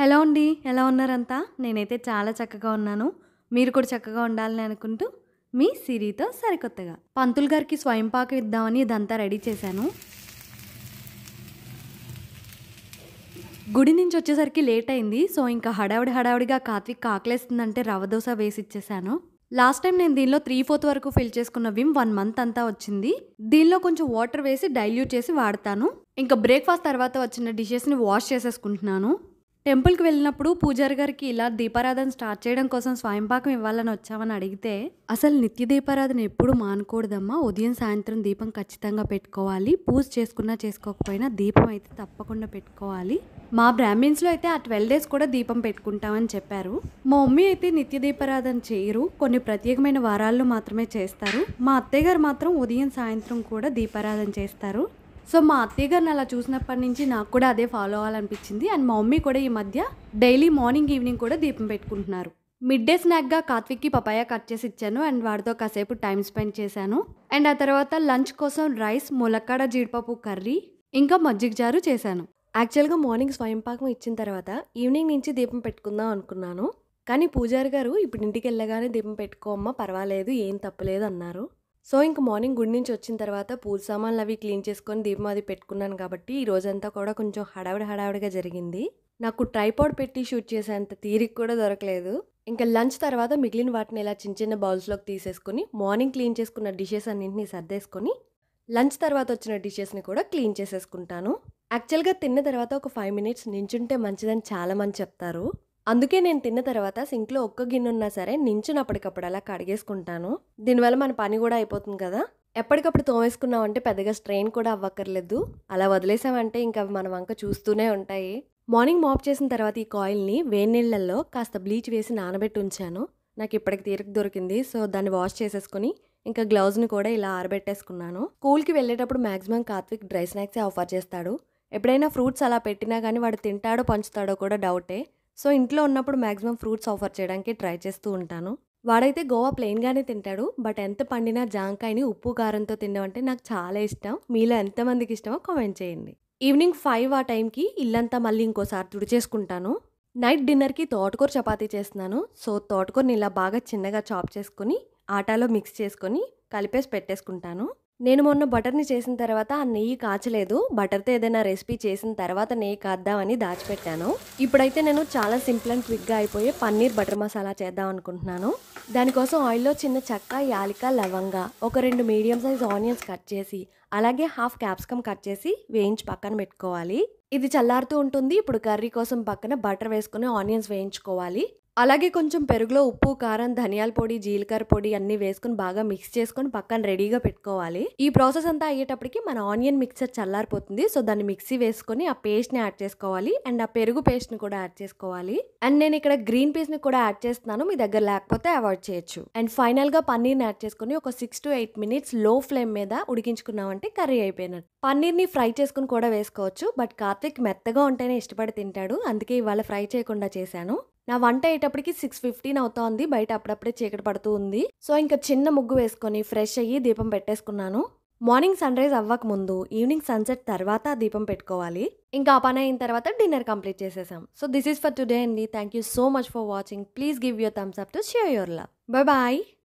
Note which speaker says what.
Speaker 1: hello అండి ఎలా ఉన్నారంతా నేనైతే చాలా చక్కగా ఉన్నాను మీరు కూడా చక్కగా ఉండాలని అనుకుంటూ మీ సిరితో సరికొత్తగా పంతులు గారికి స్వయం పాక ఇద్దామని ఇదంతా రెడీ చేశాను గుడి నుంచి వచ్చేసరికి లేట్ అయింది సో ఇంకా హడావిడి హడావిడిగా కాత్విక్ కాకలేస్తుందంటే రవ దోశ వేసి ఇచ్చేసాను లాస్ట్ టైం నేను దీనిలో త్రీ ఫోర్త్ వరకు ఫిల్ చేసుకున్న విమ్ వన్ మంత్ అంతా వచ్చింది దీనిలో కొంచెం వాటర్ వేసి డైల్యూట్ చేసి వాడతాను ఇంకా బ్రేక్ఫాస్ట్ తర్వాత వచ్చిన డిషెస్ని వాష్ చేసేసుకుంటున్నాను టెంపుల్కి వెళ్ళినప్పుడు పూజారి గారికి ఇలా దీపారాధన స్టార్ట్ చేయడం కోసం స్వయంపాకం ఇవ్వాలని వచ్చామని అడిగితే అసలు నిత్య దీపారాధన ఎప్పుడు మానకూడదమ్మా ఉదయం సాయంత్రం దీపం ఖచ్చితంగా పెట్టుకోవాలి పూజ చేసుకున్నా చేసుకోకపోయినా దీపం అయితే తప్పకుండా పెట్టుకోవాలి మా బ్రాహ్మిన్స్లో అయితే ఆ ట్వెల్వ్ డేస్ కూడా దీపం పెట్టుకుంటామని చెప్పారు మా మమ్మీ అయితే నిత్య దీపారాధన చేయరు కొన్ని ప్రత్యేకమైన వారాల్లో మాత్రమే చేస్తారు మా అత్తయ్య గారు మాత్రం ఉదయం సాయంత్రం కూడా దీపారాధన చేస్తారు సో మా అత్తయ్య గారిని అలా చూసినప్పటి నుంచి నాకు కూడా అదే ఫాలో అవ్వాలనిపించింది అండ్ మా మమ్మీ కూడా ఈ మధ్య డైలీ మార్నింగ్ ఈవినింగ్ కూడా దీపం పెట్టుకుంటున్నారు మిడ్ డే స్నాక్గా కాత్విక్కి పపాయ కట్ చేసి ఇచ్చాను అండ్ వాడితో కాసేపు టైం స్పెండ్ చేశాను అండ్ ఆ తర్వాత లంచ్ కోసం రైస్ ములక్కాడ జీడిపప్పు కర్రీ ఇంకా మజ్జిగ జారు చేశాను యాక్చువల్గా మార్నింగ్ స్వయం పాకం ఇచ్చిన తర్వాత ఈవినింగ్ నుంచి దీపం పెట్టుకుందాం అనుకున్నాను కానీ పూజారి గారు ఇప్పుడు ఇంటికి వెళ్ళగానే దీపం పెట్టుకోమ్మా పర్వాలేదు ఏం తప్పలేదు అన్నారు సో ఇంక మార్నింగ్ గుడి నుంచి వచ్చిన తర్వాత పూల సామాన్లు అవి క్లీన్ చేసుకొని దీపం అది పెట్టుకున్నాను కాబట్టి ఈ రోజంతా కూడా కొంచెం హడావిడి హడావిడిగా జరిగింది నాకు ట్రైపాడ్ పెట్టి షూట్ చేసేంత తీరిక కూడా దొరకలేదు ఇంకా లంచ్ తర్వాత మిగిలిన వాటిని ఇలా చిన్న చిన్న బౌల్స్లోకి తీసేసుకుని మార్నింగ్ క్లీన్ చేసుకున్న డిషెస్ అన్నింటినీ సర్దేసుకొని లంచ్ తర్వాత వచ్చిన డిషెస్ని కూడా క్లీన్ చేసేసుకుంటాను యాక్చువల్గా తిన్న తర్వాత ఒక ఫైవ్ మినిట్స్ నించుంటే మంచిదని చాలామంది చెప్తారు అందుకే నేను తిన్న తర్వాత సింక్లో ఒక్క గిన్నె ఉన్నా సరే నించుని అప్పటికప్పుడు అలా కడిగేసుకుంటాను దీనివల్ల మన పని కూడా అయిపోతుంది కదా ఎప్పటికప్పుడు తోమేసుకున్నామంటే పెద్దగా స్ట్రెయిన్ కూడా అవ్వక్కర్లేదు అలా వదిలేసామంటే ఇంకా మన వంక చూస్తూనే ఉంటాయి మార్నింగ్ మాప్ చేసిన తర్వాత ఈ కాయిల్ని వేడి నీళ్ళల్లో కాస్త బ్లీచ్ వేసి నానబెట్టి ఉంచాను నాకు ఇప్పటికి తీరిక దొరికింది సో దాన్ని వాష్ చేసేసుకుని ఇంకా గ్లౌజ్ని కూడా ఇలా ఆరబెట్టేసుకున్నాను స్కూల్కి వెళ్ళేటప్పుడు మ్యాక్సిమం కాత్విక్ డ్రై స్నాక్సే ఆఫర్ చేస్తాడు ఎప్పుడైనా ఫ్రూట్స్ అలా పెట్టినా కానీ వాడు తింటాడో పంచుతాడో కూడా డౌటే సో ఇంట్లో ఉన్నప్పుడు మ్యాక్సిమం ఫ్రూట్స్ ఆఫర్ చేయడానికి ట్రై చేస్తూ ఉంటాను వాడైతే గోవా ప్లెయిన్గానే తింటాడు బట్ ఎంత పండినా జాంకాయని ఉప్పు కారంతో తినడం అంటే నాకు చాలా ఇష్టం మీలో ఎంతమందికి ఇష్టమో కామెంట్ చేయండి ఈవినింగ్ ఫైవ్ ఆ టైంకి ఇల్లంతా మళ్ళీ ఇంకోసారి తుడిచేసుకుంటాను నైట్ డిన్నర్కి తోటకూర చపాతీ చేస్తున్నాను సో తోటకూరని ఇలా బాగా చిన్నగా చాప్ చేసుకుని ఆటాలో మిక్స్ చేసుకొని కలిపేసి పెట్టేసుకుంటాను నేను మొన్న బటర్ని చేసిన తర్వాత ఆ నెయ్యి కాచలేదు బటర్తో ఏదైనా రెసిపీ చేసిన తర్వాత నెయ్యి కాద్దామని దాచిపెట్టాను ఇప్పుడైతే నేను చాలా సింపుల్ అండ్ క్విక్గా అయిపోయే పన్నీర్ బటర్ మసాలా చేద్దాం అనుకుంటున్నాను దానికోసం ఆయిల్లో చిన్న చెక్క యాలిక లవంగ ఒక రెండు మీడియం సైజ్ ఆనియన్స్ కట్ చేసి అలాగే హాఫ్ క్యాప్సికమ్ కట్ చేసి వేయించి పక్కన పెట్టుకోవాలి ఇది చల్లారుతూ ఉంటుంది ఇప్పుడు కర్రీ కోసం పక్కన బటర్ వేసుకుని ఆనియన్స్ వేయించుకోవాలి అలాగే కొంచెం పెరుగులో ఉప్పు కారం ధనియాల పొడి జీలకర్ర పొడి అన్ని వేసుకుని బాగా మిక్స్ చేసుకుని పక్కన రెడీగా పెట్టుకోవాలి ఈ ప్రాసెస్ అంతా అయ్యేటప్పటికి మన ఆనియన్ మిక్సర్ చల్లారిపోతుంది సో దాన్ని మిక్సీ వేసుకొని ఆ పేస్ట్ని యాడ్ చేసుకోవాలి అండ్ ఆ పెరుగు పేస్ట్ని కూడా యాడ్ చేసుకోవాలి అండ్ నేను ఇక్కడ గ్రీన్ పీస్ని కూడా యాడ్ చేస్తున్నాను మీ దగ్గర లేకపోతే అవాయిడ్ చేయొచ్చు అండ్ ఫైనల్గా పన్నీర్ని యాడ్ చేసుకుని ఒక సిక్స్ టు ఎయిట్ మినిట్స్ లో ఫ్లేమ్ మీద ఉడికించుకున్నామంటే కర్రీ అయిపోయినట్టు పన్నీర్ని ఫ్రై చేసుకుని కూడా వేసుకోవచ్చు బట్ కార్తిక్ మెత్తగా ఉంటేనే ఇష్టపడి తింటాడు అందుకే ఇవాళ ఫ్రై చేయకుండా చేశాను నా వంట అయ్యేటప్పటికి సిక్స్ ఫిఫ్టీన్ అవుతోంది బయట అప్పుడప్పుడే చీకటి పడుతూ ఉంది సో ఇంకా చిన్న ముగ్గు వేసుకొని ఫ్రెష్ అయ్యి దీపం పెట్టేసుకున్నాను మార్నింగ్ సన్ రైజ్ అవ్వక ముందు ఈవినింగ్ సన్సెట్ తర్వాత దీపం పెట్టుకోవాలి ఇంకా ఆ పని అయిన తర్వాత డిన్నర్ కంప్లీట్ చేసేసాం so this is for today అండి thank you so much for watching please give your thumbs up to share your love bye bye